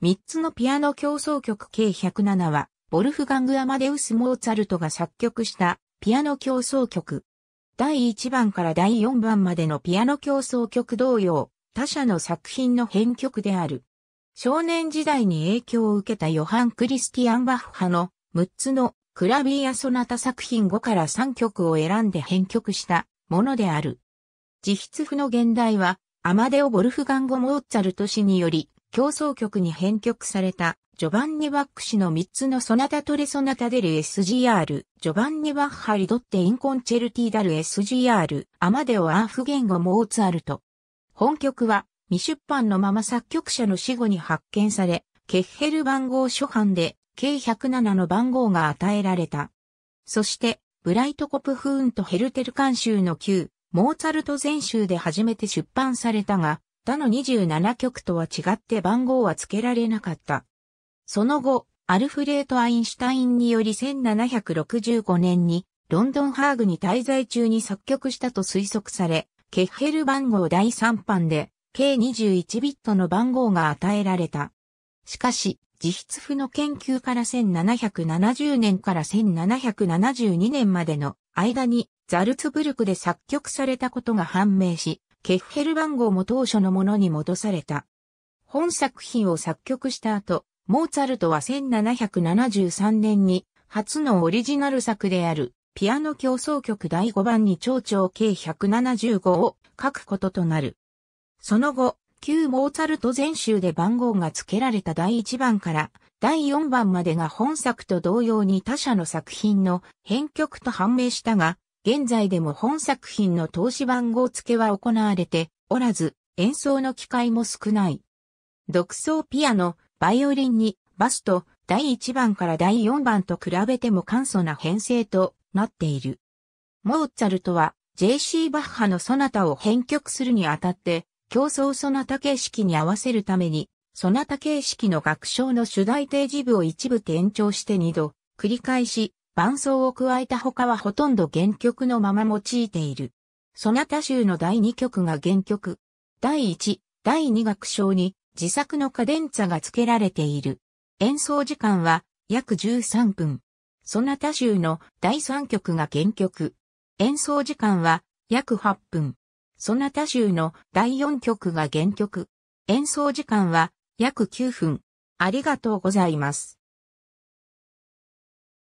3つのピアノ競争曲計107は、ボルフガング・アマデウス・モーツァルトが作曲したピアノ競争曲。第1番から第4番までのピアノ競争曲同様、他社の作品の編曲である。少年時代に影響を受けたヨハン・クリスティアン・バッハの6つのクラビーア・ソナタ作品5から3曲を選んで編曲したものである。自筆譜の現代は、アマデオ・ボルフガンゴ・モーツァルト氏により競争曲に編曲された、ジョバンニ・バック氏の3つのソナタトレソナタデル SGR、ジョバンニ・バッハリドッテ・インコンチェルティダル SGR、アマデオ・アーフ言語モーツァルト。本曲は、未出版のまま作曲者の死後に発見され、ケッヘル番号初版で、計107の番号が与えられた。そして、ブライトコプフーンとヘルテル監修の旧、モーツァルト全集で初めて出版されたが、他の27曲とは違って番号は付けられなかった。その後、アルフレート・アインシュタインにより1765年にロンドンハーグに滞在中に作曲したと推測され、ケッヘル番号第3版で計21ビットの番号が与えられた。しかし、自筆譜の研究から1770年から1772年までの間にザルツブルクで作曲されたことが判明し、ケッヘル番号も当初のものに戻された。本作品を作曲した後、モーツァルトは1773年に初のオリジナル作であるピアノ競争曲第5番に長調計175を書くこととなる。その後、旧モーツァルト全集で番号が付けられた第1番から第4番までが本作と同様に他社の作品の編曲と判明したが、現在でも本作品の投資番号付けは行われておらず、演奏の機会も少ない。独奏ピアノ、バイオリンに、バスと第1番から第4番と比べても簡素な編成となっている。モーツァルトは J.C. バッハのソナタを編曲するにあたって、競争ソナタ形式に合わせるために、ソナタ形式の楽章の主題提示部を一部転調して二度、繰り返し、伴奏を加えた他はほとんど原曲のまま用いている。ソナタ集の第2曲が原曲。第1、第2楽章に自作のカデンツァが付けられている。演奏時間は約13分。ソナタ集の第3曲が原曲。演奏時間は約8分。ソナタ集の第4曲が原曲。演奏時間は約9分。ありがとうございます。